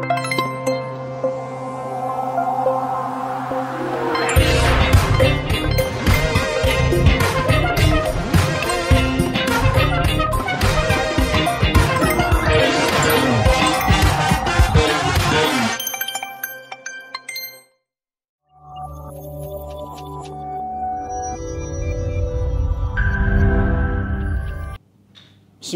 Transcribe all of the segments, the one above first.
Thank you.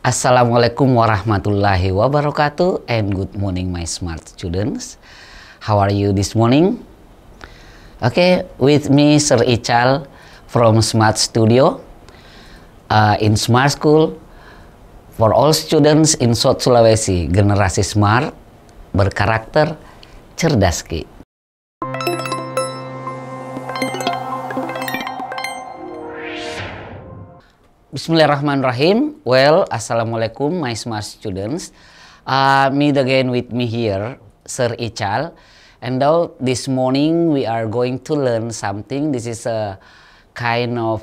Assalamualaikum warahmatullahi wabarakatuh and good morning my smart students. How are you this morning? Okay, with me Sir Ical from Smart Studio uh, in Smart School for all students in South Sulawesi, generasi smart, berkarakter, cerdas ki. Bismillahirrahmanirrahim. Well, Assalamualaikum, my smart students. Uh, meet again with me here, Sir Ical. And now this morning we are going to learn something. This is a kind of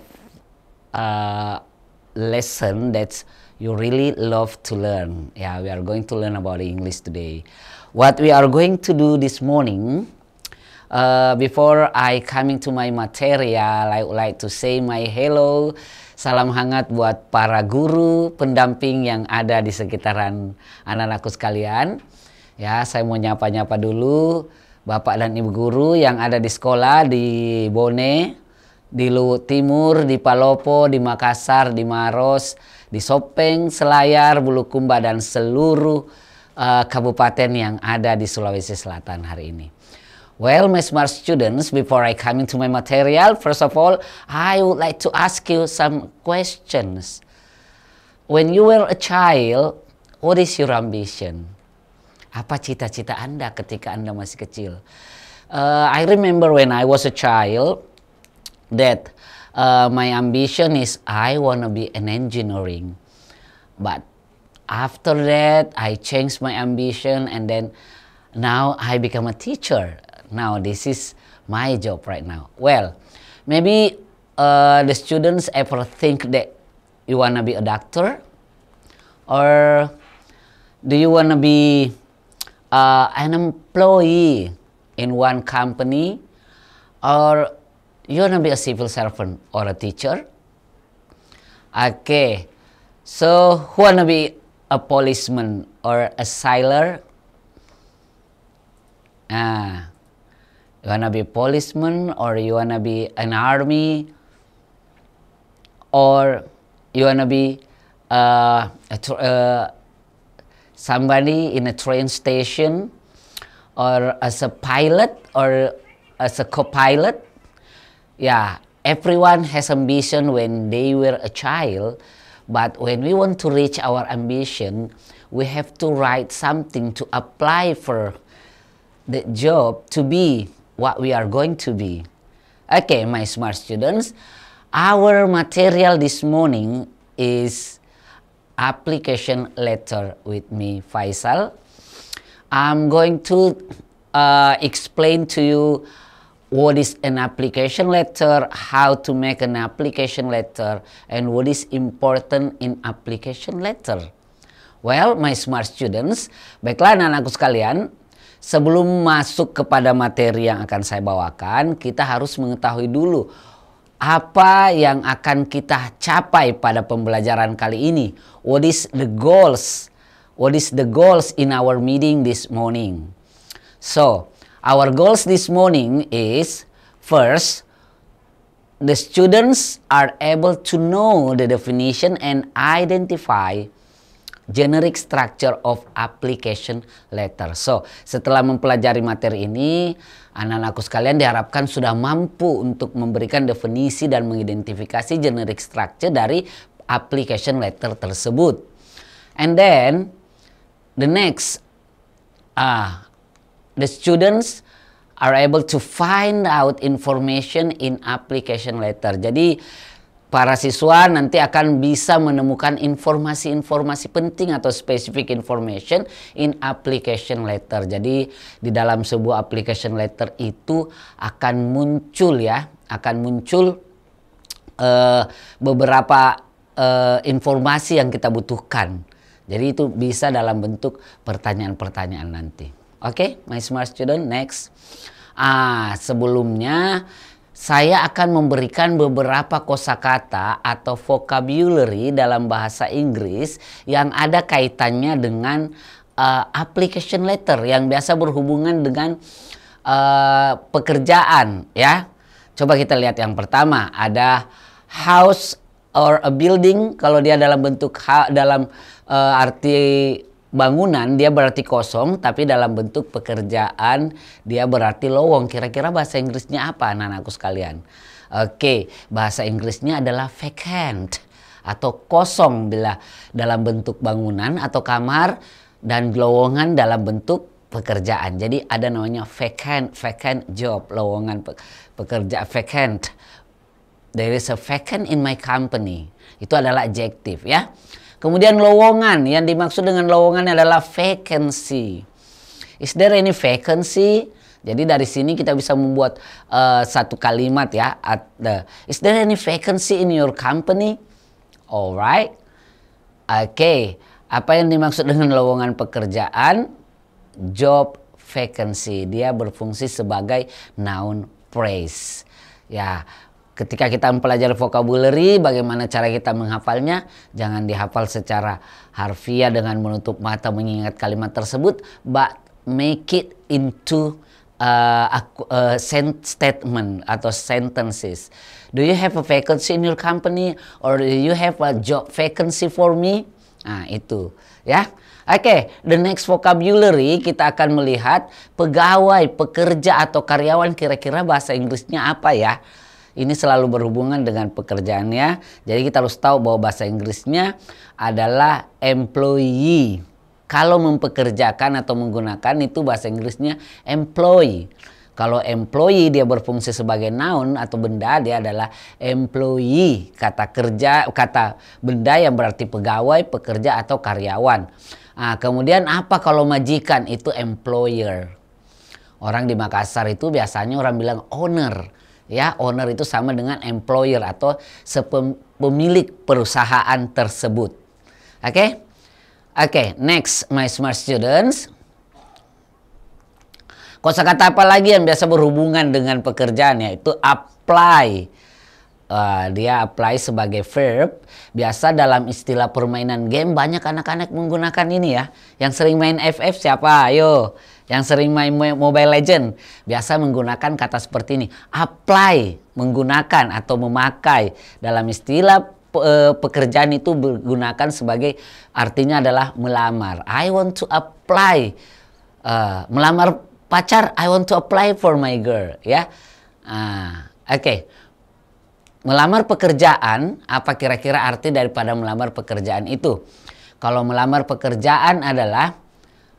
uh, lesson that you really love to learn. Yeah, we are going to learn about English today. What we are going to do this morning uh, before I coming to my material, I would like to say my hello Salam hangat buat para guru, pendamping yang ada di sekitaran anak-anakku sekalian. Ya, saya mau nyapa-nyapa dulu Bapak dan Ibu guru yang ada di sekolah di Bone, di Luwu Timur, di Palopo, di Makassar, di Maros, di Sopeng, Selayar, Bulukumba dan seluruh uh, kabupaten yang ada di Sulawesi Selatan hari ini. Well, my smart students, before I come into my material, first of all, I would like to ask you some questions. When you were a child, what is your ambition? Apa cita-cita Anda ketika Anda masih kecil? Uh, I remember when I was a child that uh, my ambition is I want to be an engineering. But after that, I changed my ambition and then now I become a teacher now this is my job right now well maybe uh, the students ever think that you wanna be a doctor or do you wanna be uh, an employee in one company or you wanna be a civil servant or a teacher okay so who wanna be a policeman or a sailor ah you want to be a policeman or you want to be an army or you want to be uh, uh, somebody in a train station or as a pilot or as a co-pilot. Yeah, everyone has ambition when they were a child. But when we want to reach our ambition, we have to write something to apply for the job to be what we are going to be. Okay, my smart students, our material this morning is application letter with me, Faisal. I'm going to uh, explain to you what is an application letter, how to make an application letter, and what is important in application letter. Well, my smart students, baiklah anak-anakku sekalian, Sebelum masuk kepada materi yang akan saya bawakan, kita harus mengetahui dulu apa yang akan kita capai pada pembelajaran kali ini. What is the goals? What is the goals in our meeting this morning? So, our goals this morning is first the students are able to know the definition and identify generic structure of application letter. So, setelah mempelajari materi ini, anak-anakku sekalian diharapkan sudah mampu untuk memberikan definisi dan mengidentifikasi generic structure dari application letter tersebut. And then, the next, uh, the students are able to find out information in application letter. Jadi, para siswa nanti akan bisa menemukan informasi-informasi penting atau specific information in application letter. Jadi di dalam sebuah application letter itu akan muncul ya, akan muncul uh, beberapa uh, informasi yang kita butuhkan. Jadi itu bisa dalam bentuk pertanyaan-pertanyaan nanti. Oke, okay, my smart student, next. Ah, sebelumnya saya akan memberikan beberapa kosakata atau vocabulary dalam bahasa Inggris yang ada kaitannya dengan uh, application letter yang biasa berhubungan dengan uh, pekerjaan ya. Coba kita lihat yang pertama ada house or a building kalau dia dalam bentuk dalam uh, arti bangunan dia berarti kosong tapi dalam bentuk pekerjaan dia berarti lowong. Kira-kira bahasa Inggrisnya apa anak-anakku sekalian? Oke, bahasa Inggrisnya adalah vacant atau kosong bila dalam bentuk bangunan atau kamar dan lowongan dalam bentuk pekerjaan. Jadi ada namanya vacant vacant job, lowongan pekerja vacant. There is a vacant in my company. Itu adalah adjektif ya. Kemudian lowongan, yang dimaksud dengan lowongan adalah vacancy. Is there any vacancy? Jadi dari sini kita bisa membuat uh, satu kalimat ya. At the, is there any vacancy in your company? Alright. Oke. Okay. Apa yang dimaksud dengan lowongan pekerjaan? Job vacancy. Dia berfungsi sebagai noun phrase. Ya, Ketika kita mempelajari vocabulary, bagaimana cara kita menghafalnya? Jangan dihafal secara harfiah dengan menutup mata mengingat kalimat tersebut, but make it into uh, a uh, statement atau sentences. Do you have a vacancy in your company or do you have a job vacancy for me? Nah, itu ya. Oke, okay, the next vocabulary kita akan melihat pegawai, pekerja atau karyawan kira-kira bahasa Inggrisnya apa ya? ini selalu berhubungan dengan pekerjaannya. Jadi kita harus tahu bahwa bahasa Inggrisnya adalah employee. Kalau mempekerjakan atau menggunakan itu bahasa Inggrisnya employee. Kalau employee dia berfungsi sebagai noun atau benda dia adalah employee, kata kerja, kata benda yang berarti pegawai, pekerja atau karyawan. Nah, kemudian apa kalau majikan itu employer? Orang di Makassar itu biasanya orang bilang owner ya owner itu sama dengan employer atau pemilik perusahaan tersebut. Oke? Okay? Oke, okay, next my smart students. kata apa lagi yang biasa berhubungan dengan pekerjaan yaitu apply. Uh, dia apply sebagai verb. Biasa dalam istilah permainan game banyak anak-anak menggunakan ini ya. Yang sering main FF siapa? Ayo yang sering main Mobile Legend biasa menggunakan kata seperti ini, apply, menggunakan atau memakai. Dalam istilah eh, pekerjaan itu menggunakan sebagai artinya adalah melamar. I want to apply. Uh, melamar pacar, I want to apply for my girl, ya. uh, oke. Okay. Melamar pekerjaan, apa kira-kira arti daripada melamar pekerjaan itu? Kalau melamar pekerjaan adalah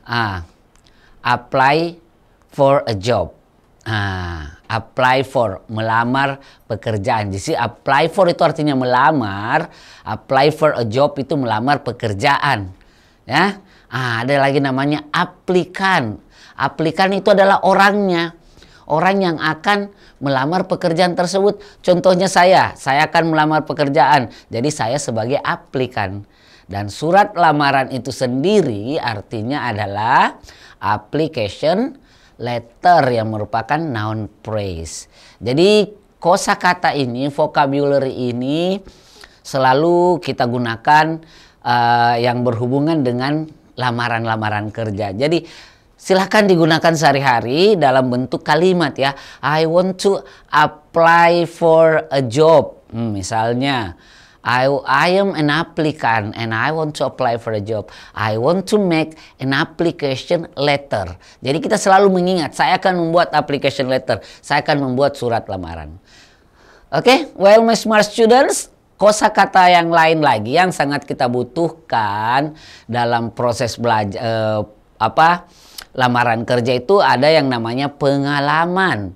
uh, apply for a job. Ah, apply for melamar pekerjaan. Jadi apply for itu artinya melamar, apply for a job itu melamar pekerjaan. Ya. Ah, ada lagi namanya aplikan. Aplikan itu adalah orangnya. Orang yang akan melamar pekerjaan tersebut. Contohnya saya, saya akan melamar pekerjaan. Jadi saya sebagai aplikan. Dan surat lamaran itu sendiri artinya adalah application letter yang merupakan noun phrase. Jadi kosakata ini, vocabulary ini selalu kita gunakan uh, yang berhubungan dengan lamaran-lamaran kerja. Jadi silahkan digunakan sehari-hari dalam bentuk kalimat ya. I want to apply for a job. Hmm, misalnya, I, I am an applicant and I want to apply for a job. I want to make an application letter. Jadi kita selalu mengingat, saya akan membuat application letter. Saya akan membuat surat lamaran. Oke, okay? well my smart students, kosa kata yang lain lagi yang sangat kita butuhkan dalam proses belajar uh, eh, apa lamaran kerja itu ada yang namanya pengalaman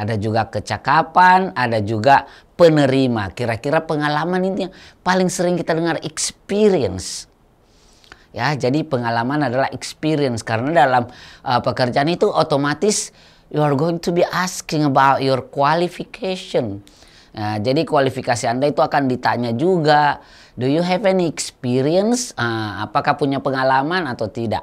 ada juga kecakapan, ada juga penerima. Kira-kira pengalaman ini yang paling sering kita dengar experience. Ya, jadi pengalaman adalah experience karena dalam uh, pekerjaan itu otomatis you are going to be asking about your qualification. Nah, jadi kualifikasi Anda itu akan ditanya juga, do you have any experience? Uh, apakah punya pengalaman atau tidak?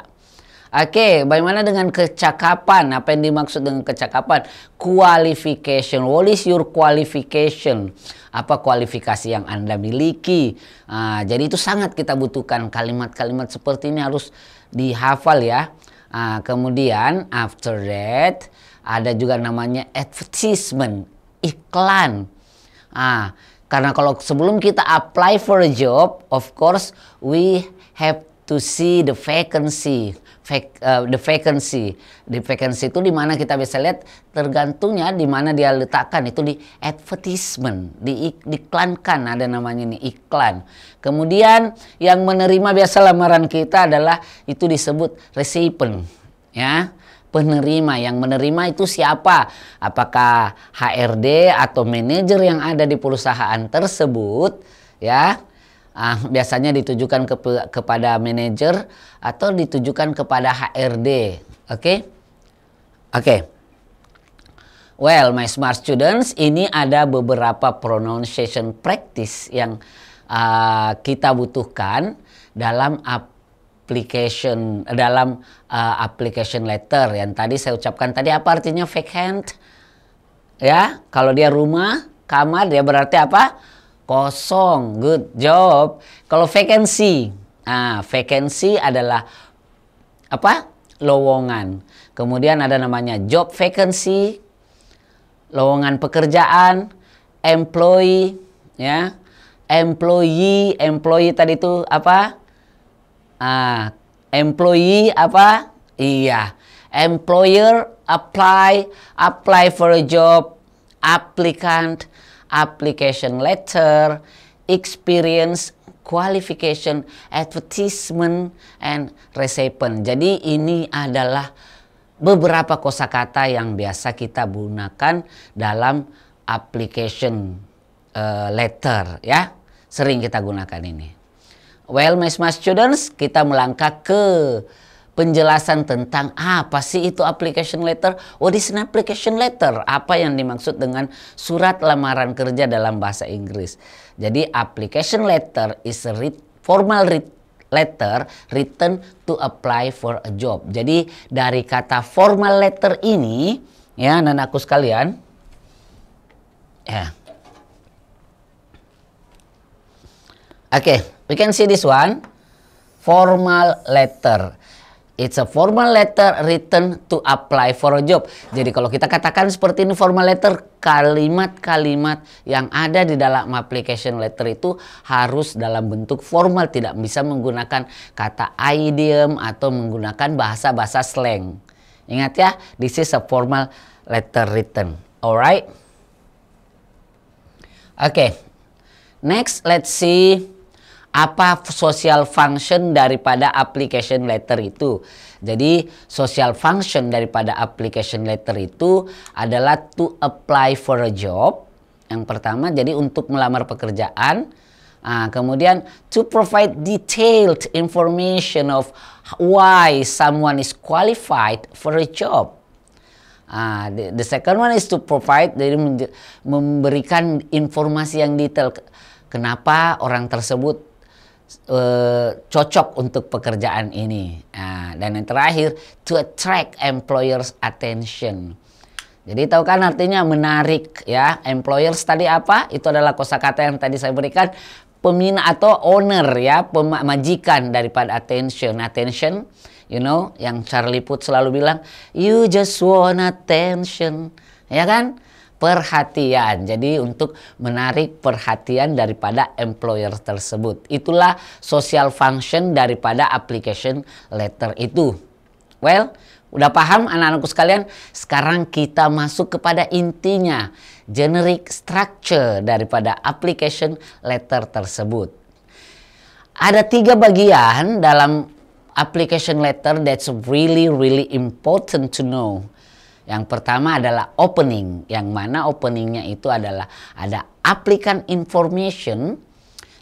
Oke, okay, bagaimana dengan kecakapan? Apa yang dimaksud dengan kecakapan? Qualification. What is your qualification? Apa kualifikasi yang Anda miliki? Uh, jadi itu sangat kita butuhkan. Kalimat-kalimat seperti ini harus dihafal ya. Uh, kemudian after that ada juga namanya advertisement, iklan. Uh, karena kalau sebelum kita apply for a job, of course we have to see the vacancy vac, uh, eh, the vacancy. The vacancy itu di mana kita bisa lihat tergantungnya di mana dia letakkan itu di advertisement, di diklankan ada namanya ini iklan. Kemudian yang menerima biasa lamaran kita adalah itu disebut recipient ya. Penerima yang menerima itu siapa? Apakah HRD atau manajer yang ada di perusahaan tersebut ya? ah, biasanya ditujukan ke, kepada manajer atau ditujukan kepada HRD. Oke, okay? oke. Okay. Well, my smart students, ini ada beberapa pronunciation practice yang uh, kita butuhkan dalam application dalam uh, application letter yang tadi saya ucapkan tadi apa artinya vacant? Ya, kalau dia rumah, kamar dia berarti apa? kosong. Good job. Kalau vacancy, ah vacancy adalah apa? lowongan. Kemudian ada namanya job vacancy, lowongan pekerjaan, employee, ya. Employee, employee tadi itu apa? Ah, employee apa? Iya. Employer apply, apply for a job, applicant, application letter, experience, qualification, advertisement, and recipient. Jadi ini adalah beberapa kosakata yang biasa kita gunakan dalam application uh, letter ya. Sering kita gunakan ini. Well, my students, kita melangkah ke penjelasan tentang apa sih itu application letter? What oh, is an application letter? Apa yang dimaksud dengan surat lamaran kerja dalam bahasa Inggris? Jadi application letter is a writ formal writ letter written to apply for a job. Jadi dari kata formal letter ini ya anak-anakku sekalian ya Oke, okay, we can see this one. Formal letter. It's a formal letter written to apply for a job. Jadi kalau kita katakan seperti ini formal letter, kalimat-kalimat yang ada di dalam application letter itu harus dalam bentuk formal, tidak bisa menggunakan kata idiom atau menggunakan bahasa-bahasa slang. Ingat ya, this is a formal letter written. Alright? Oke. Okay. Next, let's see apa social function daripada application letter itu. Jadi social function daripada application letter itu adalah to apply for a job. Yang pertama jadi untuk melamar pekerjaan. Nah, kemudian to provide detailed information of why someone is qualified for a job. Ah, the, the second one is to provide, jadi memberikan informasi yang detail. Kenapa orang tersebut uh, cocok untuk pekerjaan ini. Nah, dan yang terakhir, to attract employers attention. Jadi tahu kan artinya menarik ya. Employers tadi apa? Itu adalah kosakata yang tadi saya berikan Pemina atau owner ya, pemajikan daripada attention. Attention, you know, yang Charlie put selalu bilang, you just want attention. Ya kan? perhatian. Jadi untuk menarik perhatian daripada employer tersebut. Itulah social function daripada application letter itu. Well, udah paham anak-anakku sekalian? Sekarang kita masuk kepada intinya, generic structure daripada application letter tersebut. Ada tiga bagian dalam application letter that's really really important to know. Yang pertama adalah opening, yang mana openingnya itu adalah ada applicant information.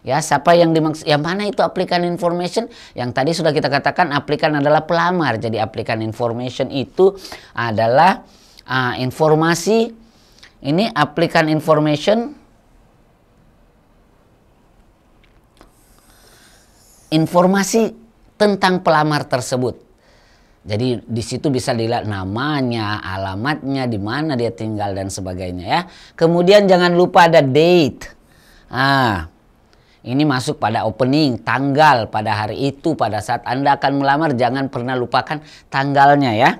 Ya, siapa yang dimaksud? Yang mana itu applicant information? Yang tadi sudah kita katakan applicant adalah pelamar. Jadi applicant information itu adalah uh, informasi. Ini applicant information informasi tentang pelamar tersebut. Jadi di situ bisa dilihat namanya, alamatnya, di mana dia tinggal dan sebagainya ya. Kemudian jangan lupa ada date. Ah, ini masuk pada opening tanggal pada hari itu pada saat Anda akan melamar jangan pernah lupakan tanggalnya ya.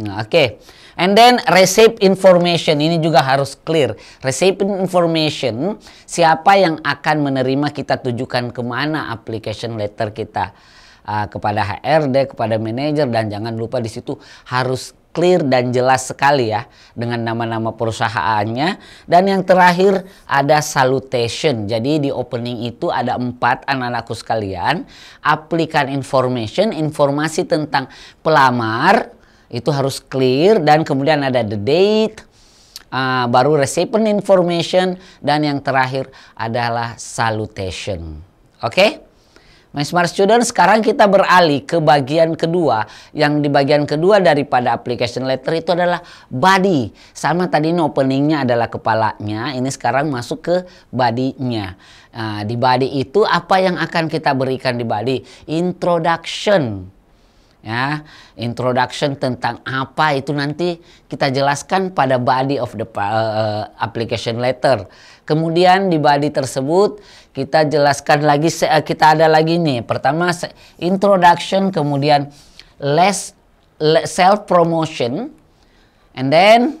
Nah, Oke. Okay. And then receipt information ini juga harus clear. Receipt information siapa yang akan menerima kita tujukan kemana application letter kita. Ah, kepada HRD, kepada manajer dan jangan lupa di situ harus clear dan jelas sekali ya dengan nama-nama perusahaannya dan yang terakhir ada salutation jadi di opening itu ada empat anak-anakku sekalian aplikan information informasi tentang pelamar itu harus clear dan kemudian ada the date uh, baru recipient information dan yang terakhir adalah salutation oke okay? My Smart Student, sekarang kita beralih ke bagian kedua. Yang di bagian kedua daripada application letter itu adalah body. Sama tadi ini openingnya adalah kepalanya, ini sekarang masuk ke body-nya. Nah, di body itu apa yang akan kita berikan di body? Introduction. Ya, introduction tentang apa itu nanti kita jelaskan pada body of the uh, application letter. Kemudian di body tersebut kita jelaskan lagi eh, kita ada lagi nih pertama introduction kemudian less self promotion and then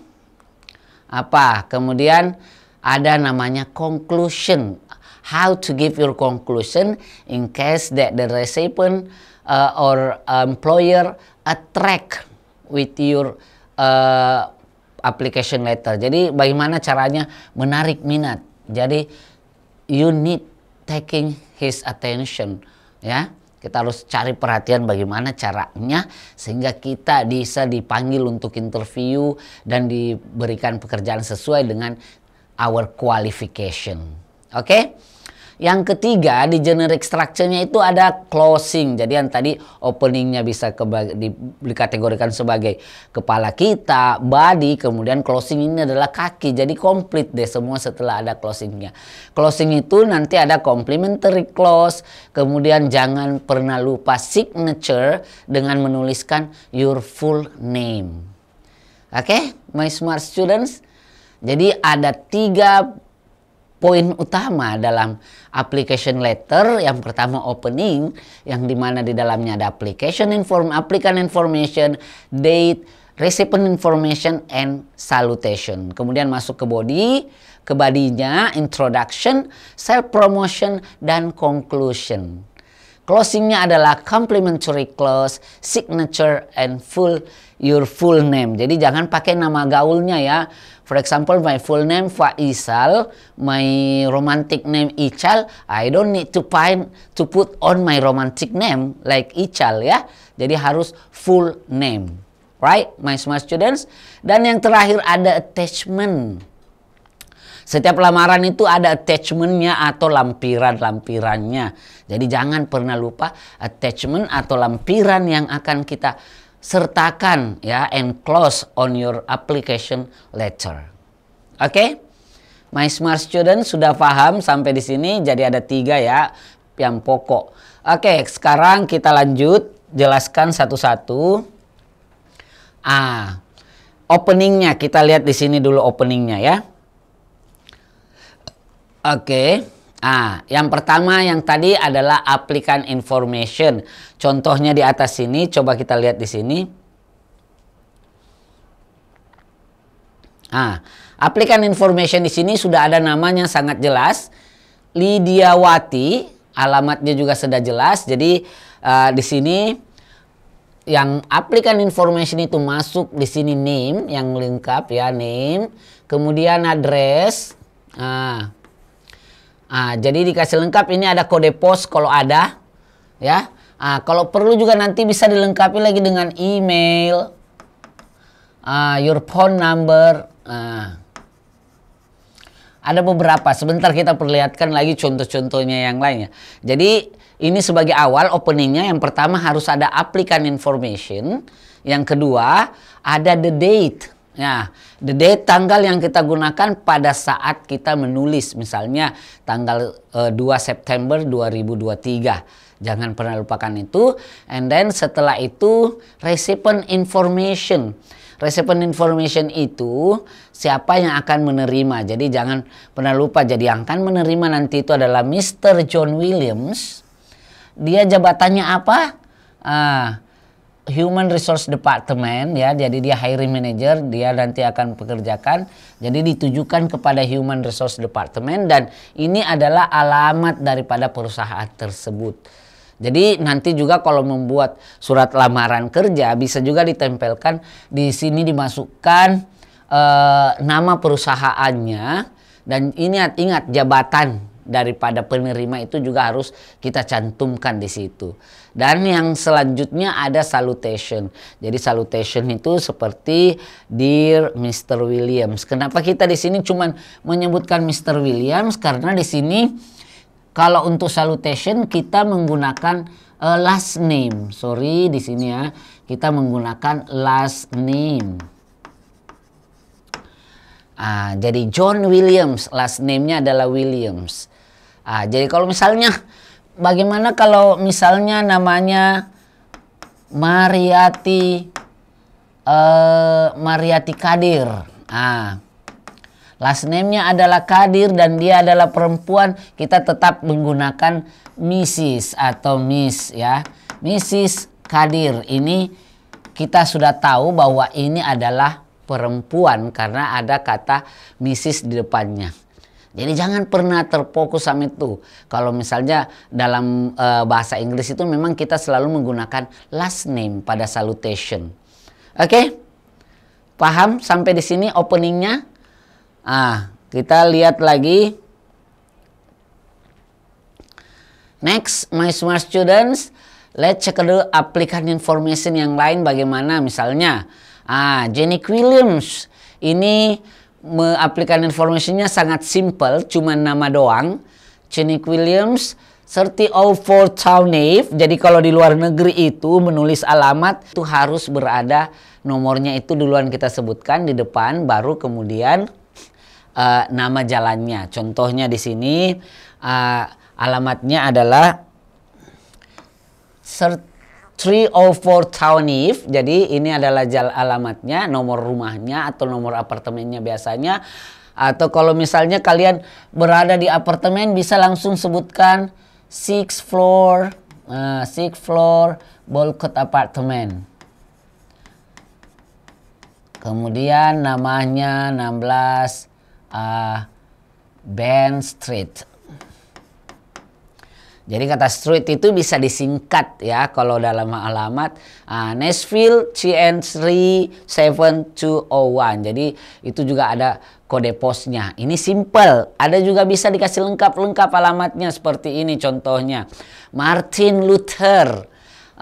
apa kemudian ada namanya conclusion how to give your conclusion in case that the recipient uh, or employer attract with your uh, application letter. Jadi bagaimana caranya menarik minat. Jadi you need taking his attention ya kita harus cari perhatian bagaimana caranya sehingga kita bisa dipanggil untuk interview dan diberikan pekerjaan sesuai dengan our qualification oke okay? Yang ketiga di generic structure-nya itu ada closing. Jadi yang tadi openingnya bisa dikategorikan sebagai kepala kita, body, kemudian closing ini adalah kaki. Jadi komplit deh semua setelah ada closingnya. Closing itu nanti ada complementary clause. Kemudian jangan pernah lupa signature dengan menuliskan your full name. Oke, okay, my smart students. Jadi ada tiga poin utama dalam application letter yang pertama opening yang dimana di dalamnya ada application inform applicant information date recipient information and salutation kemudian masuk ke body ke badinya introduction self promotion dan conclusion closingnya adalah complimentary clause signature and full your full name. Jadi jangan pakai nama gaulnya ya. For example, my full name Faisal, my romantic name Ical. I don't need to find to put on my romantic name like Ical ya. Jadi harus full name. Right, my smart students. Dan yang terakhir ada attachment. Setiap lamaran itu ada attachmentnya atau lampiran-lampirannya. Jadi jangan pernah lupa attachment atau lampiran yang akan kita sertakan ya and close on your application letter. Oke? Okay? My smart student sudah paham sampai di sini jadi ada tiga ya yang pokok. Oke, okay, sekarang kita lanjut jelaskan satu-satu. Ah, openingnya kita lihat di sini dulu openingnya ya. Oke. Okay. Ah, yang pertama yang tadi adalah applicant information. Contohnya di atas sini, coba kita lihat di sini. Ah, applicant information di sini sudah ada namanya sangat jelas. Lidiawati, alamatnya juga sudah jelas. Jadi uh, di sini yang applicant information itu masuk di sini name yang lengkap ya name, kemudian address. Ah, Nah, jadi dikasih lengkap ini ada kode pos kalau ada ya. Nah, kalau perlu juga nanti bisa dilengkapi lagi dengan email, uh, your phone number. Nah. Ada beberapa. Sebentar kita perlihatkan lagi contoh-contohnya yang lainnya. Jadi ini sebagai awal openingnya yang pertama harus ada applicant information. Yang kedua ada the date. Nah, ya, day tanggal yang kita gunakan pada saat kita menulis misalnya tanggal uh, eh, 2 September 2023. Jangan pernah lupakan itu. And then setelah itu recipient information. Recipient information itu siapa yang akan menerima. Jadi jangan pernah lupa jadi yang akan menerima nanti itu adalah Mr. John Williams. Dia jabatannya apa? Ah, Human Resource Department ya, jadi dia hiring manager, dia nanti akan pekerjakan. Jadi ditujukan kepada Human Resource Department dan ini adalah alamat daripada perusahaan tersebut. Jadi nanti juga kalau membuat surat lamaran kerja bisa juga ditempelkan di sini dimasukkan e, nama perusahaannya dan ini ingat, ingat jabatan daripada penerima itu juga harus kita cantumkan di situ. Dan yang selanjutnya ada salutation. Jadi salutation itu seperti Dear Mr. Williams. Kenapa kita di sini cuma menyebutkan Mr. Williams? Karena di sini kalau untuk salutation kita menggunakan uh, last name. Sorry di sini ya, kita menggunakan last name. Ah, jadi John Williams, last name-nya adalah Williams. Ah, jadi kalau misalnya bagaimana kalau misalnya namanya Mariati uh, Mariati Kadir. Ah. Last name-nya adalah Kadir dan dia adalah perempuan. Kita tetap menggunakan Mrs. atau Miss ya. Mrs. Kadir ini kita sudah tahu bahwa ini adalah perempuan karena ada kata Mrs. di depannya. Jadi jangan pernah terfokus sama itu. Kalau misalnya dalam uh, bahasa Inggris itu memang kita selalu menggunakan last name pada salutation. Oke? Okay? Paham sampai di sini openingnya? Ah, kita lihat lagi. Next, my smart students, let's check the applicant information yang lain bagaimana misalnya. Ah, Jenny Williams ini mengaplikan informasinya sangat simple, cuma nama doang. Cenik Williams, 3004 Townave. Jadi kalau di luar negeri itu menulis alamat itu harus berada nomornya itu duluan kita sebutkan di depan, baru kemudian uh, nama jalannya. Contohnya di sini uh, alamatnya adalah 30 304 if, Jadi ini adalah jal alamatnya, nomor rumahnya atau nomor apartemennya biasanya. Atau kalau misalnya kalian berada di apartemen bisa langsung sebutkan six floor, uh, six floor Bolkot apartemen. Kemudian namanya 16 uh, Ben Street. Jadi kata street itu bisa disingkat ya kalau dalam alamat uh, Nashville CN3 7201. Jadi itu juga ada kode posnya. Ini simple, ada juga bisa dikasih lengkap-lengkap alamatnya seperti ini contohnya. Martin Luther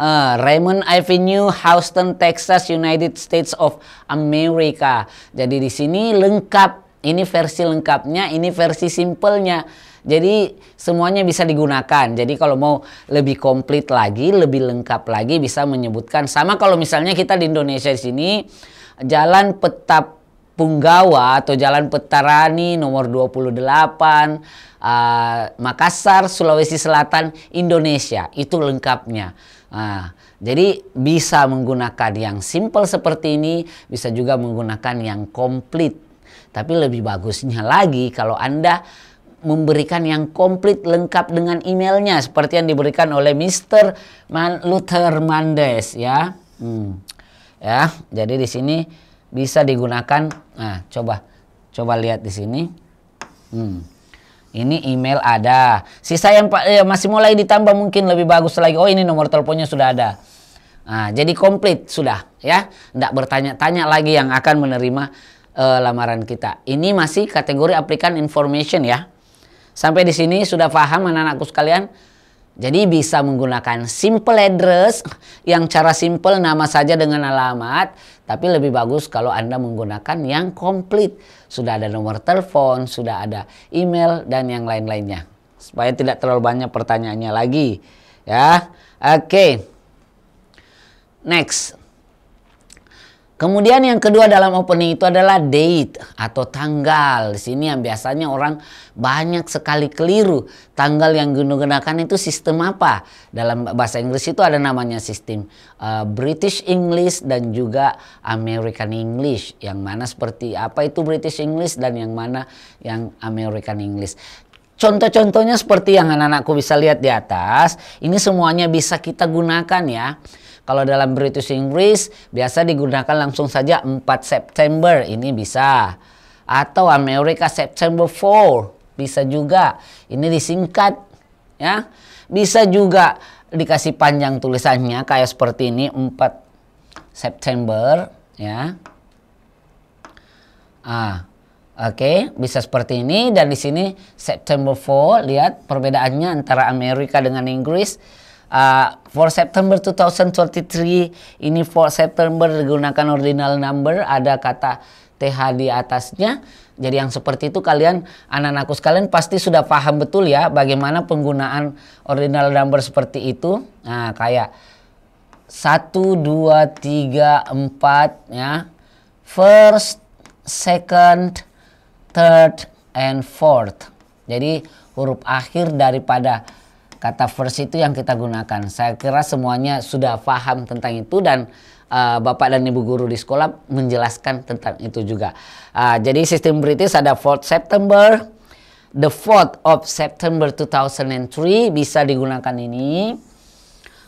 Uh, Raymond Avenue, Houston, Texas, United States of America. Jadi di sini lengkap. Ini versi lengkapnya, ini versi simpelnya. Jadi semuanya bisa digunakan. Jadi kalau mau lebih komplit lagi, lebih lengkap lagi bisa menyebutkan sama kalau misalnya kita di Indonesia di sini jalan peta Punggawa atau Jalan Petarani nomor 28 uh, eh, Makassar Sulawesi Selatan Indonesia itu lengkapnya. Nah, jadi bisa menggunakan yang simple seperti ini, bisa juga menggunakan yang komplit. Tapi lebih bagusnya lagi kalau Anda memberikan yang komplit lengkap dengan emailnya seperti yang diberikan oleh Mr. Man Luther Mandes ya. Hmm. Ya, jadi di sini bisa digunakan. Nah, coba coba lihat di sini. Hmm. Ini email ada. Sisa yang eh, masih mulai ditambah mungkin lebih bagus lagi. Oh, ini nomor teleponnya sudah ada. Nah, jadi komplit sudah ya. Tidak bertanya-tanya lagi yang akan menerima uh, lamaran kita. Ini masih kategori aplikan information ya. Sampai di sini sudah paham anak-anakku sekalian? Jadi bisa menggunakan simple address yang cara simple nama saja dengan alamat. Tapi lebih bagus kalau Anda menggunakan yang komplit. Sudah ada nomor telepon, sudah ada email, dan yang lain-lainnya. Supaya tidak terlalu banyak pertanyaannya lagi. Ya, oke. Okay. Next. Kemudian yang kedua dalam opening itu adalah date atau tanggal. Di sini yang biasanya orang banyak sekali keliru. Tanggal yang digunakan itu sistem apa? Dalam bahasa Inggris itu ada namanya sistem uh, British English dan juga American English. Yang mana seperti apa itu British English dan yang mana yang American English. Contoh-contohnya seperti yang anak-anakku bisa lihat di atas. Ini semuanya bisa kita gunakan ya. Kalau dalam British Inggris biasa digunakan langsung saja 4 September ini bisa. Atau Amerika September 4 bisa juga. Ini disingkat ya. Bisa juga dikasih panjang tulisannya kayak seperti ini 4 September ya. Ah, oke, okay, bisa seperti ini dan di sini September 4 lihat perbedaannya antara Amerika dengan Inggris Uh, for September 2023 ini for September gunakan ordinal number ada kata TH di atasnya. Jadi yang seperti itu kalian anak-anakku sekalian pasti sudah paham betul ya bagaimana penggunaan ordinal number seperti itu. Nah, kayak 1 2 3 4 ya. First, second, third and fourth. Jadi huruf akhir daripada kata first itu yang kita gunakan. Saya kira semuanya sudah paham tentang itu dan uh, Bapak dan Ibu guru di sekolah menjelaskan tentang itu juga. Uh, jadi sistem British ada Fourth September, the Fourth of September 2003 bisa digunakan ini.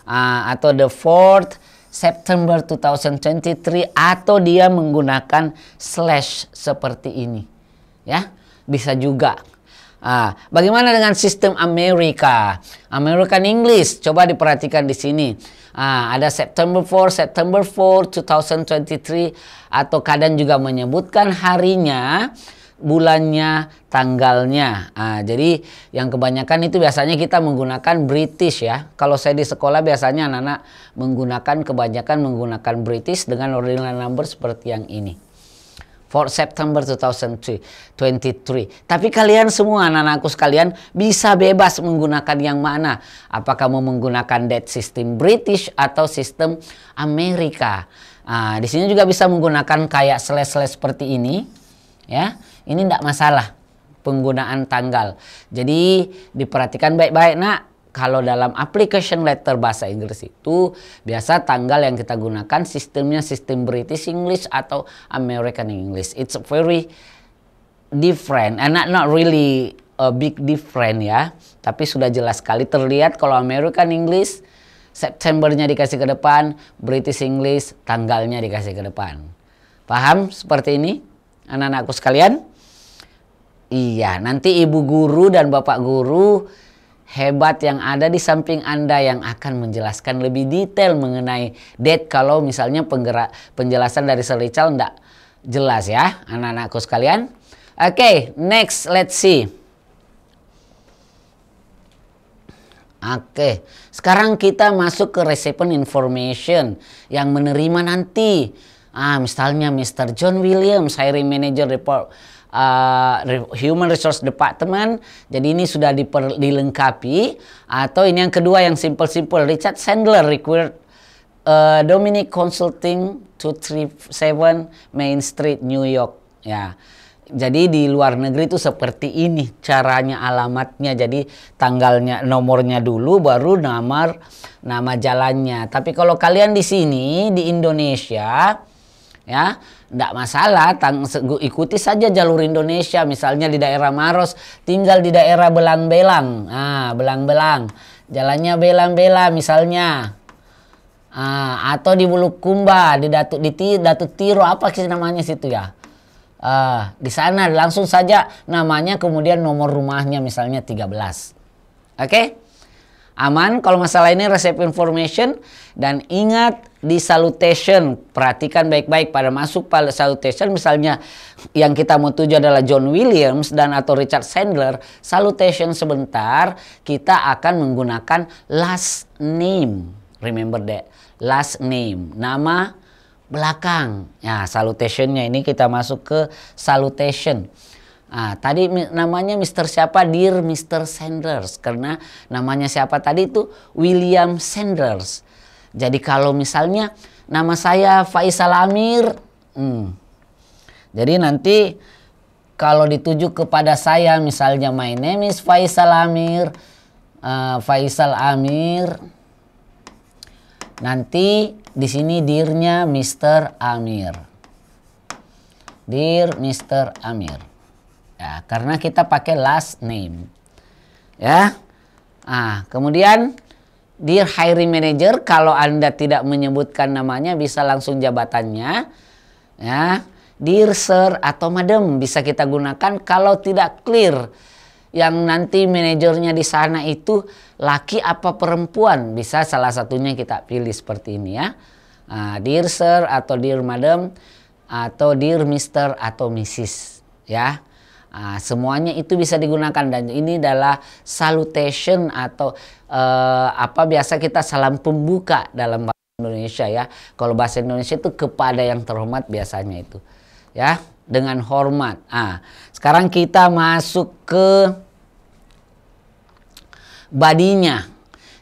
Uh, atau the Fourth September 2023 atau dia menggunakan slash seperti ini. Ya, bisa juga. Ah, bagaimana dengan sistem Amerika? American English, coba diperhatikan di sini. Ah, ada September 4, September 4, 2023 atau kadang juga menyebutkan harinya, bulannya, tanggalnya. Ah, jadi yang kebanyakan itu biasanya kita menggunakan British ya. Kalau saya di sekolah biasanya anak-anak menggunakan kebanyakan menggunakan British dengan ordinal number seperti yang ini for September 2023. Tapi kalian semua anak-anakku sekalian bisa bebas menggunakan yang mana. Apakah mau menggunakan debt system British atau sistem Amerika. Nah, di sini juga bisa menggunakan kayak slash-slash seperti ini. Ya, ini tidak masalah penggunaan tanggal. Jadi diperhatikan baik-baik nak kalau dalam application letter bahasa Inggris itu biasa tanggal yang kita gunakan sistemnya sistem British English atau American English. It's very different and not, not really a big different ya. Tapi sudah jelas sekali terlihat kalau American English Septembernya dikasih ke depan, British English tanggalnya dikasih ke depan. Paham seperti ini anak-anakku sekalian? Iya, nanti ibu guru dan bapak guru hebat yang ada di samping Anda yang akan menjelaskan lebih detail mengenai date kalau misalnya penggerak penjelasan dari Selical tidak jelas ya anak-anakku sekalian. Oke, okay, next let's see. Oke, sekarang kita masuk ke recipient information yang menerima nanti. Ah, misalnya Mr. John Williams hiring manager report uh, Human Resource Department. Jadi ini sudah diper, dilengkapi. Atau ini yang kedua yang simple-simple. Richard Sandler required uh, Dominic Consulting 237 Main Street, New York. Ya. Jadi di luar negeri itu seperti ini caranya alamatnya. Jadi tanggalnya, nomornya dulu baru nama nama jalannya. Tapi kalau kalian di sini di Indonesia ya nggak masalah tang ikuti saja jalur Indonesia misalnya di daerah Maros tinggal di daerah belang-belang ah belang-belang jalannya belang-belang misalnya ah, atau di Bulukumba di Datuk di Datuk Tiro apa sih namanya situ ya ah, di sana langsung saja namanya kemudian nomor rumahnya misalnya 13 oke okay? Aman kalau masalah ini resep information dan ingat di salutation perhatikan baik-baik pada masuk pada salutation misalnya yang kita mau tuju adalah John Williams dan atau Richard Sandler salutation sebentar kita akan menggunakan last name remember that last name nama belakang. ya salutationnya ini kita masuk ke salutation. Ah, tadi namanya Mr. siapa? Dear Mr. Sanders. Karena namanya siapa tadi itu William Sanders. Jadi kalau misalnya nama saya Faisal Amir, hmm. jadi nanti kalau dituju kepada saya misalnya my name is Faisal Amir, uh, Faisal Amir, nanti di sini dirnya Mr. Amir, dear Mr. Amir. Ya, karena kita pakai last name. Ya. Ah, kemudian dear hiring manager kalau Anda tidak menyebutkan namanya bisa langsung jabatannya. Ya. Dear sir atau madam bisa kita gunakan kalau tidak clear yang nanti manajernya di sana itu laki apa perempuan bisa salah satunya kita pilih seperti ini ya uh, dear sir atau dear madam atau dear mister atau missis, ya Nah, semuanya itu bisa digunakan dan ini adalah salutation atau eh, apa biasa kita salam pembuka dalam bahasa Indonesia ya. Kalau bahasa Indonesia itu kepada yang terhormat biasanya itu. Ya, dengan hormat. Ah, sekarang kita masuk ke badinya.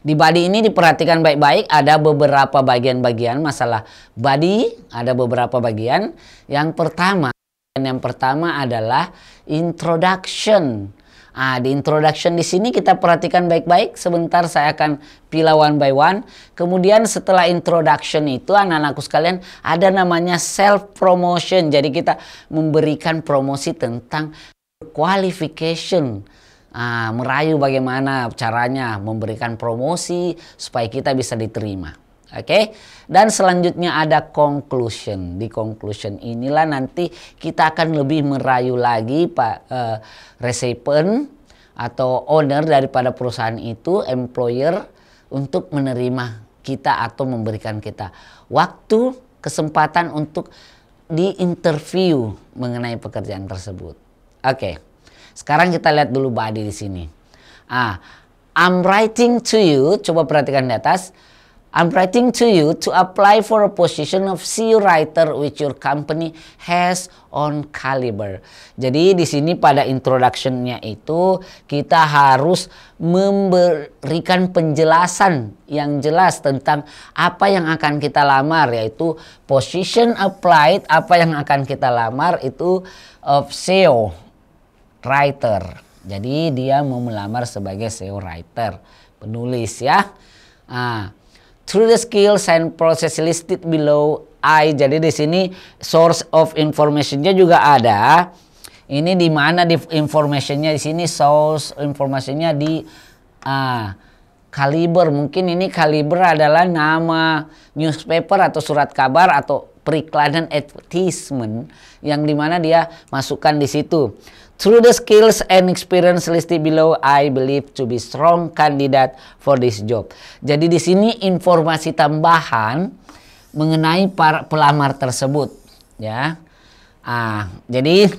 Di body ini diperhatikan baik-baik ada beberapa bagian-bagian masalah body, ada beberapa bagian. Yang pertama yang pertama adalah introduction. Ah, di introduction di sini kita perhatikan baik-baik. Sebentar saya akan pilih one by one. Kemudian setelah introduction itu anak-anakku sekalian ada namanya self promotion. Jadi kita memberikan promosi tentang qualification. Ah, merayu bagaimana caranya memberikan promosi supaya kita bisa diterima. Oke. Okay? Dan selanjutnya ada conclusion. Di conclusion inilah nanti kita akan lebih merayu lagi Pak eh, recipient atau owner daripada perusahaan itu, employer untuk menerima kita atau memberikan kita waktu, kesempatan untuk diinterview mengenai pekerjaan tersebut. Oke. Okay. Sekarang kita lihat dulu body di sini. Ah, I'm writing to you. Coba perhatikan di atas. I'm writing to you to apply for a position of CEO writer which your company has on Caliber. Jadi di sini pada introductionnya itu kita harus memberikan penjelasan yang jelas tentang apa yang akan kita lamar yaitu position applied apa yang akan kita lamar itu of SEO writer. Jadi dia mau melamar sebagai SEO writer, penulis ya. Nah, through the skill, and process listed below I. Jadi di sini source of informationnya juga ada. Ini di mana di informationnya di sini source informationnya di ah, kaliber mungkin ini kaliber adalah nama newspaper atau surat kabar atau periklanan advertisement yang dimana dia masukkan di situ. Through the skills and experience listed below, I believe to be strong candidate for this job. Jadi di sini informasi tambahan mengenai para pelamar tersebut, ya. Ah, jadi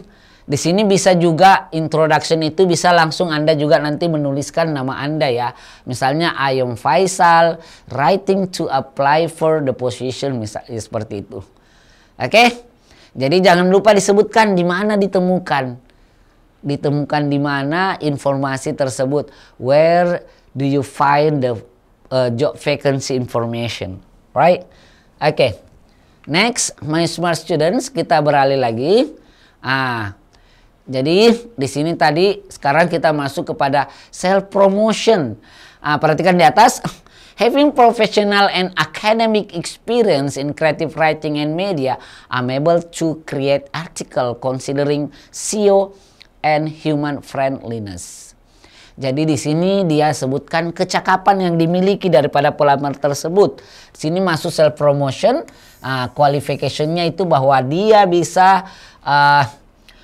di sini bisa juga introduction itu bisa langsung Anda juga nanti menuliskan nama Anda ya. Misalnya I am Faisal writing to apply for the position misalnya seperti itu. Oke. Okay? Jadi jangan lupa disebutkan di mana ditemukan ditemukan di mana informasi tersebut? Where do you find the uh, job vacancy information? Right? Oke. Okay. Next, my smart students, kita beralih lagi. Ah, jadi di sini tadi sekarang kita masuk kepada self promotion. Ah, perhatikan di atas. Having professional and academic experience in creative writing and media, I'm able to create article considering SEO and human friendliness. Jadi di sini dia sebutkan kecakapan yang dimiliki daripada pelamar tersebut. Di sini masuk self promotion, uh, qualificationnya itu bahwa dia bisa uh,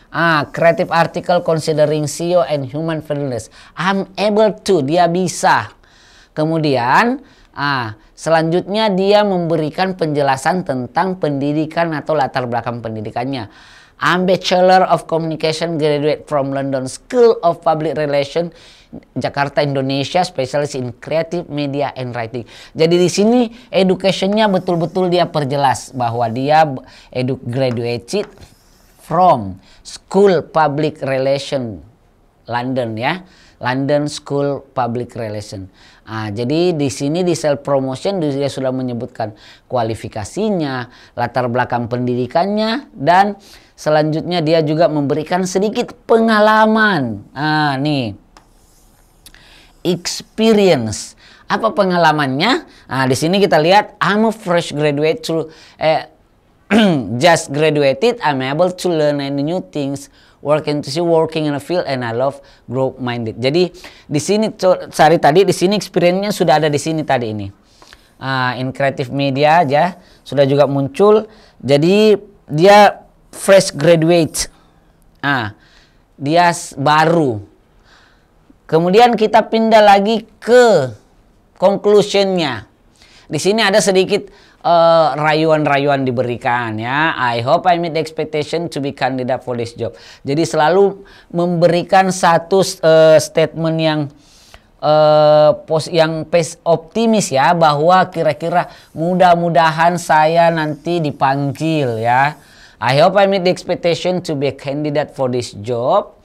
uh, creative article considering CEO and human friendliness. I'm able to, dia bisa. Kemudian uh, selanjutnya dia memberikan penjelasan tentang pendidikan atau latar belakang pendidikannya. I'm Bachelor of Communication graduate from London School of Public Relations Jakarta Indonesia specialist in creative media and writing. Jadi di sini educationnya betul-betul dia perjelas bahwa dia edu graduated from School Public Relation London ya. London School Public Relation. Nah, jadi di sini di sel promotion dia sudah menyebutkan kualifikasinya, latar belakang pendidikannya dan selanjutnya dia juga memberikan sedikit pengalaman. Nah, nih. Experience. Apa pengalamannya? Nah, di sini kita lihat I'm a fresh graduate through eh, just graduated, I'm able to learn any new things work see working in a field, and I love growth minded. Jadi di sini cari tadi di sini experience-nya sudah ada di sini tadi ini. Uh, in creative media aja sudah juga muncul. Jadi dia fresh graduate. Ah, dia baru. Kemudian kita pindah lagi ke conclusionnya. Di sini ada sedikit Eh, rayuan-rayuan uh, diberikan ya. I hope I meet the expectation to be candidate for this job. Jadi selalu memberikan satu uh, statement yang uh, pos yang pes optimis ya bahwa kira-kira mudah-mudahan saya nanti dipanggil ya. I hope I meet the expectation to be a candidate for this job.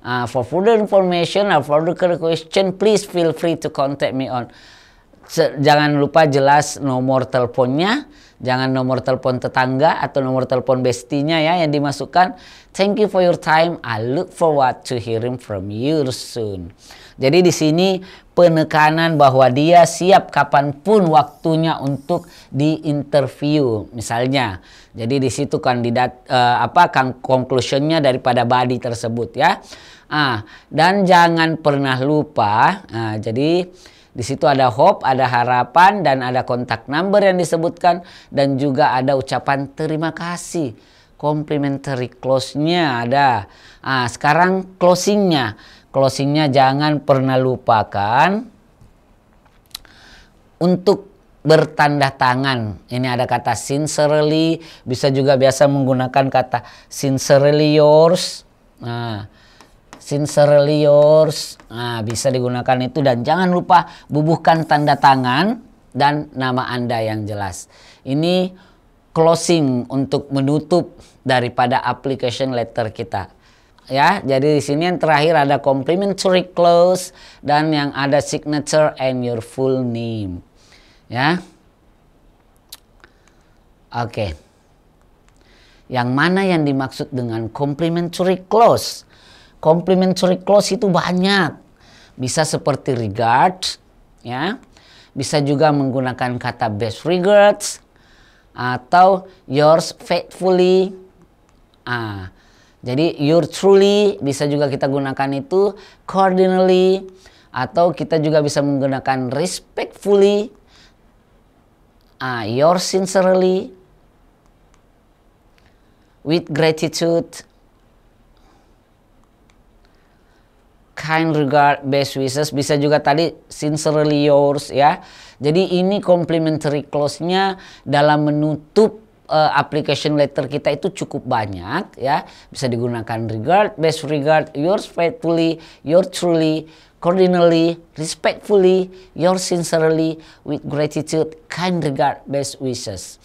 Uh, for further information or further question, please feel free to contact me on jangan lupa jelas nomor teleponnya, jangan nomor telepon tetangga atau nomor telepon bestinya ya yang dimasukkan. Thank you for your time. I look forward to hearing from you soon. Jadi di sini penekanan bahwa dia siap kapanpun waktunya untuk diinterview misalnya. Jadi di situ kandidat uh, apa kan conclusionnya daripada body tersebut ya. Ah, dan jangan pernah lupa. Nah, jadi di situ ada hope, ada harapan, dan ada kontak number yang disebutkan. Dan juga ada ucapan terima kasih. Complimentary close-nya ada. Nah, sekarang closing-nya. Closing-nya jangan pernah lupakan. Untuk bertanda tangan. Ini ada kata sincerely. Bisa juga biasa menggunakan kata sincerely yours. Nah, sincerely yours. Nah, bisa digunakan itu dan jangan lupa bubuhkan tanda tangan dan nama Anda yang jelas. Ini closing untuk menutup daripada application letter kita. Ya, jadi di sini yang terakhir ada complimentary close dan yang ada signature and your full name. Ya. Oke. Okay. Yang mana yang dimaksud dengan complimentary close? Complementary clause itu banyak. Bisa seperti regards, ya. Bisa juga menggunakan kata best regards atau yours faithfully. Ah, jadi your truly bisa juga kita gunakan itu cordially atau kita juga bisa menggunakan respectfully, Ah, your sincerely, with gratitude, kind regard, best wishes, bisa juga tadi sincerely yours ya. Jadi ini complimentary clause-nya dalam menutup uh, application letter kita itu cukup banyak ya. Bisa digunakan regard, best regard, yours faithfully, yours truly, cordially, respectfully, yours sincerely, with gratitude, kind regard, best wishes.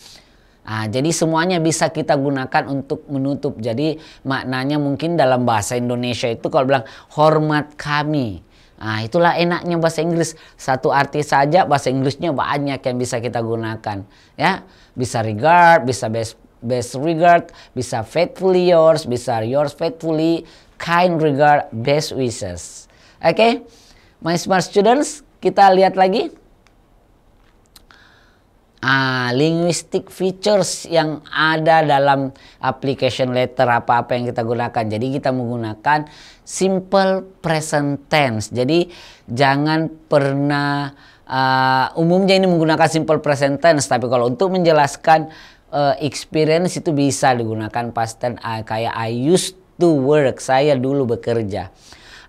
Nah, jadi semuanya bisa kita gunakan untuk menutup. Jadi maknanya mungkin dalam bahasa Indonesia itu kalau bilang hormat kami. Nah, itulah enaknya bahasa Inggris. Satu arti saja bahasa Inggrisnya banyak yang bisa kita gunakan, ya. Bisa regard, bisa best best regard, bisa faithfully yours, bisa yours faithfully, kind regard, best wishes. Oke. Okay? My smart students, kita lihat lagi ah, linguistic features yang ada dalam application letter apa-apa yang kita gunakan. Jadi kita menggunakan simple present tense. Jadi jangan pernah uh, umumnya ini menggunakan simple present tense, tapi kalau untuk menjelaskan uh, experience itu bisa digunakan past tense uh, kayak I used to work, saya dulu bekerja.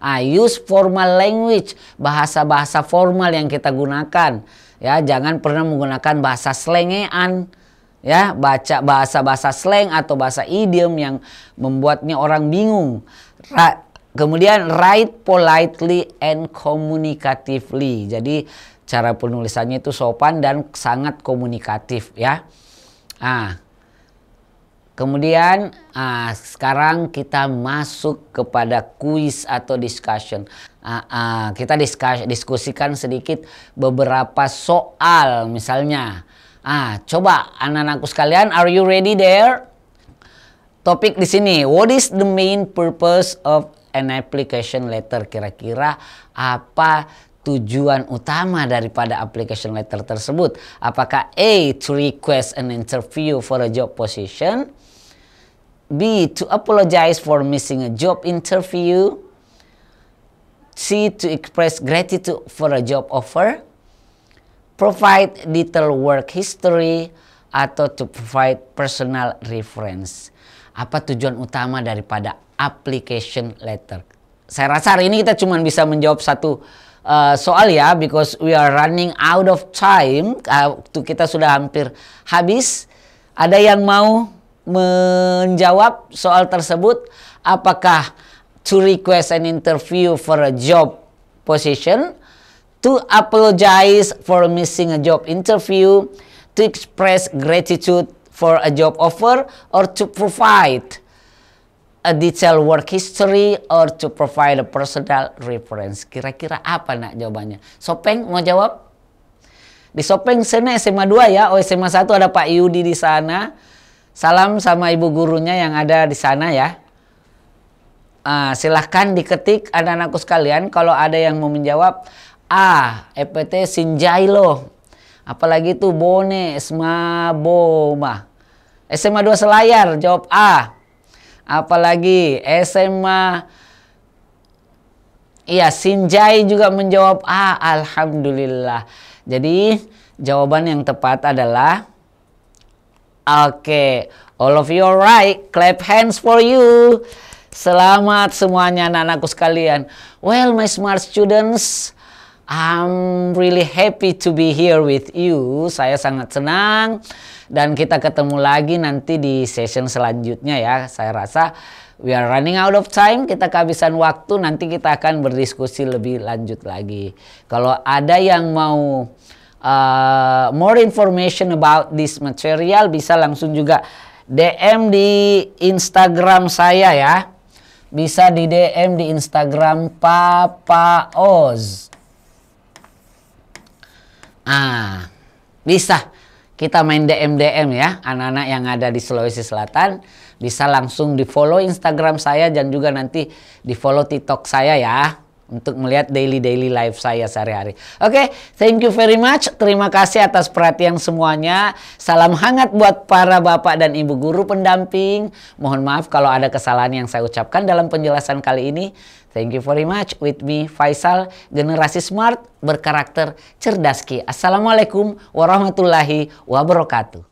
I use formal language, bahasa-bahasa formal yang kita gunakan Ya, jangan pernah menggunakan bahasa slengean. Ya, baca bahasa-bahasa slang atau bahasa idiom yang membuatnya orang bingung. Ra kemudian write politely and communicatively. Jadi cara penulisannya itu sopan dan sangat komunikatif ya. Ah, Kemudian uh, sekarang kita masuk kepada kuis atau discussion. Uh, uh, kita diskus diskusikan sedikit beberapa soal misalnya. Ah, coba anak-anakku sekalian, are you ready there? Topik di sini, what is the main purpose of an application letter? Kira-kira apa tujuan utama daripada application letter tersebut? Apakah A to request an interview for a job position? B to apologize for missing a job interview? C. To express gratitude for a job offer. Provide detailed work history atau to provide personal reference. Apa tujuan utama daripada application letter? Saya rasa hari ini kita cuma bisa menjawab satu uh, soal ya, because we are running out of time. Uh, kita sudah hampir habis. Ada yang mau menjawab soal tersebut? Apakah to request an interview for a job position, to apologize for missing a job interview, to express gratitude for a job offer, or to provide a detailed work history or to provide a personal reference. Kira-kira apa nak jawabannya? Sopeng mau jawab? Di Sopeng sana SMA 2 ya, oh SMA 1 ada Pak Yudi di sana. Salam sama ibu gurunya yang ada di sana ya. Uh, silahkan diketik anak-anakku sekalian kalau ada yang mau menjawab A. Ah, e EPT Sinjailo. Apalagi itu Bone sma Boma SMA 2 Selayar jawab A. Apalagi SMA Iya, Sinjai juga menjawab A. Ah, Alhamdulillah. Jadi, jawaban yang tepat adalah Oke, okay. all of you are right. Clap hands for you. Selamat semuanya anak-anakku sekalian. Well, my smart students, I'm really happy to be here with you. Saya sangat senang dan kita ketemu lagi nanti di session selanjutnya ya. Saya rasa we are running out of time, kita kehabisan waktu, nanti kita akan berdiskusi lebih lanjut lagi. Kalau ada yang mau uh, more information about this material bisa langsung juga DM di Instagram saya ya bisa di DM di Instagram Papa Oz. Ah, bisa kita main DM DM ya anak-anak yang ada di Sulawesi Selatan bisa langsung di follow Instagram saya dan juga nanti di follow TikTok saya ya untuk melihat daily-daily life saya sehari-hari. Oke, okay, thank you very much. Terima kasih atas perhatian semuanya. Salam hangat buat para bapak dan ibu guru pendamping. Mohon maaf kalau ada kesalahan yang saya ucapkan dalam penjelasan kali ini. Thank you very much. With me, Faisal, generasi smart, berkarakter cerdaski. Assalamualaikum warahmatullahi wabarakatuh.